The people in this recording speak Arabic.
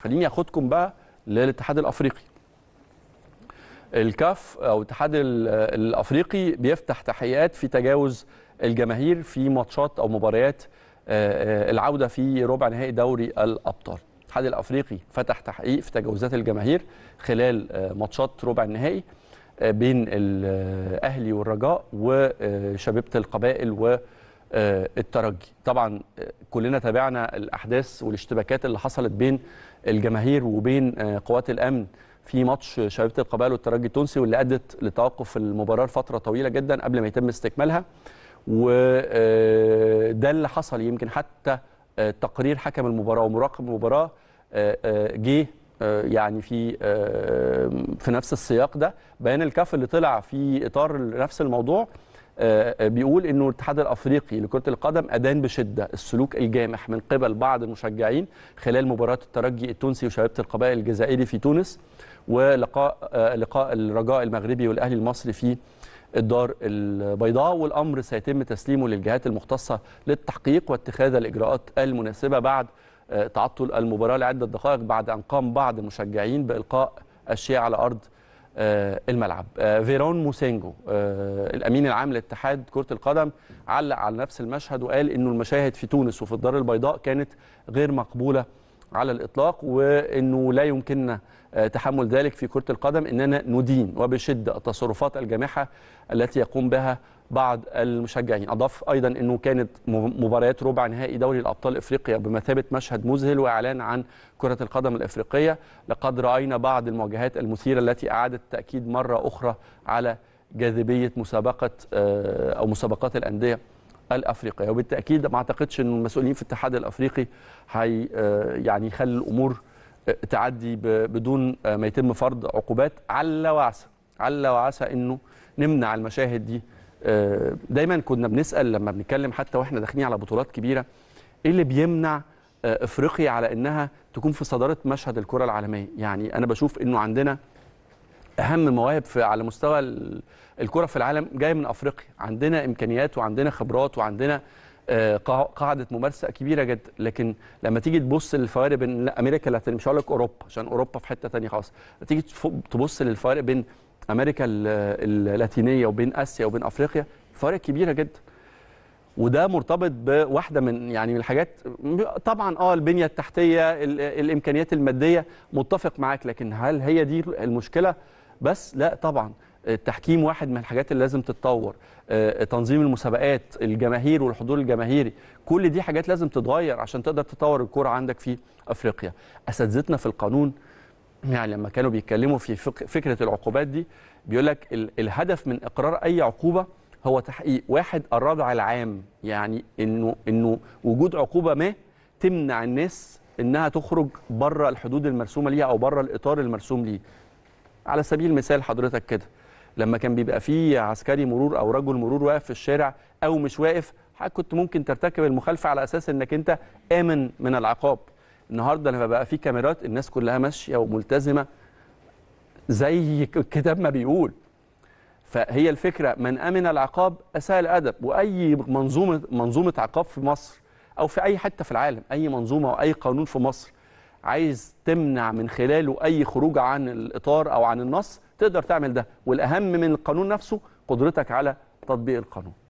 خليني اخدكم بقى للاتحاد الافريقي الكاف او الاتحاد الافريقي بيفتح تحقيقات في تجاوز الجماهير في ماتشات او مباريات آه، آه، العوده في ربع نهائي دوري الابطال الاتحاد الافريقي فتح تحقيق في تجاوزات الجماهير خلال آه، ماتشات ربع النهائي بين الاهلي والرجاء وشبيبه القبائل و آه، الترجي طبعا آه، كلنا تابعنا الأحداث والاشتباكات اللي حصلت بين الجماهير وبين آه، قوات الأمن في ماتش شباب القبائل والترجي التونسي واللي ادت لتوقف المباراه لفتره طويله جدا قبل ما يتم استكمالها وده اللي حصل يمكن حتى تقرير حكم المباراه ومراقب المباراه جه يعني في في نفس السياق ده بيان الكاف اللي طلع في اطار نفس الموضوع آه، آه، بيقول انه الاتحاد الافريقي لكره القدم ادان بشده السلوك الجامح من قبل بعض المشجعين خلال مباراه الترجي التونسي وشباب القبائل الجزائري في تونس ولقاء آه، لقاء الرجاء المغربي والاهلي المصري في الدار البيضاء والامر سيتم تسليمه للجهات المختصه للتحقيق واتخاذ الاجراءات المناسبه بعد تعطل المباراه لعده دقائق بعد ان قام بعض المشجعين بالقاء اشياء على ارض آه، الملعب آه، فيرون موسينجو آه، الامين العام لاتحاد كره القدم علق على نفس المشهد وقال انه المشاهد في تونس وفي الدار البيضاء كانت غير مقبوله على الإطلاق وأنه لا يمكننا آه، تحمل ذلك في كرة القدم أننا ندين وبشدة التصرفات الجامحة التي يقوم بها بعض المشجعين أضاف أيضا أنه كانت مباريات ربع نهائي دوري الأبطال إفريقيا بمثابة مشهد مذهل وإعلان عن كرة القدم الإفريقية لقد رأينا بعض المواجهات المثيرة التي أعادت تأكيد مرة أخرى على جاذبية مسابقة آه، أو مسابقات الأندية الافريقيه وبالتاكيد ما اعتقدش ان المسؤولين في الاتحاد الافريقي هي آه، يعني يخلي الامور آه، تعدي بدون آه، ما يتم فرض عقوبات على وعسى على وعسى انه نمنع المشاهد دي دايما كنا بنسال لما بنتكلم حتى واحنا داخلين على بطولات كبيره ايه اللي بيمنع افريقيا على انها تكون في صداره مشهد الكره العالميه يعني انا بشوف انه عندنا اهم مواهب في على مستوى الكره في العالم جايه من افريقيا عندنا امكانيات وعندنا خبرات وعندنا آه، قاعده ممارسه كبيره جدا لكن لما تيجي تبص للفوارق بين امريكا اللاتينيه مش هقول لك اوروبا عشان اوروبا في حته ثانيه خالص تيجي تبص للفوارق بين امريكا اللاتينيه وبين اسيا وبين افريقيا فوارق كبيره جدا وده مرتبط بواحده من يعني من الحاجات طبعا اه البنيه التحتيه الامكانيات الماديه متفق معاك لكن هل هي دي المشكله بس لا طبعا التحكيم واحد من الحاجات اللي لازم تتطور آه، تنظيم المسابقات الجماهير والحضور الجماهيري كل دي حاجات لازم تتغير عشان تقدر تطور الكرة عندك في أفريقيا أساتذتنا في القانون يعني لما كانوا بيتكلموا في فكرة العقوبات دي بيقول لك الهدف من إقرار أي عقوبة هو تحقيق واحد الردع العام يعني إنه إنه وجود عقوبة ما تمنع الناس انها تخرج بره الحدود المرسومه ليها او بره الاطار المرسوم ليه على سبيل المثال حضرتك كده لما كان بيبقى فيه عسكري مرور او رجل مرور واقف في الشارع او مش واقف كنت ممكن ترتكب المخالفه على اساس انك انت امن من العقاب النهارده لما بقى فيه كاميرات الناس كلها ماشيه وملتزمه زي الكتاب ما بيقول فهي الفكره من امن العقاب اساء الادب واي منظومه منظومه عقاب في مصر او في اي حته في العالم اي منظومه واي قانون في مصر عايز تمنع من خلاله اي خروج عن الاطار او عن النص تقدر تعمل ده والاهم من القانون نفسه قدرتك على تطبيق القانون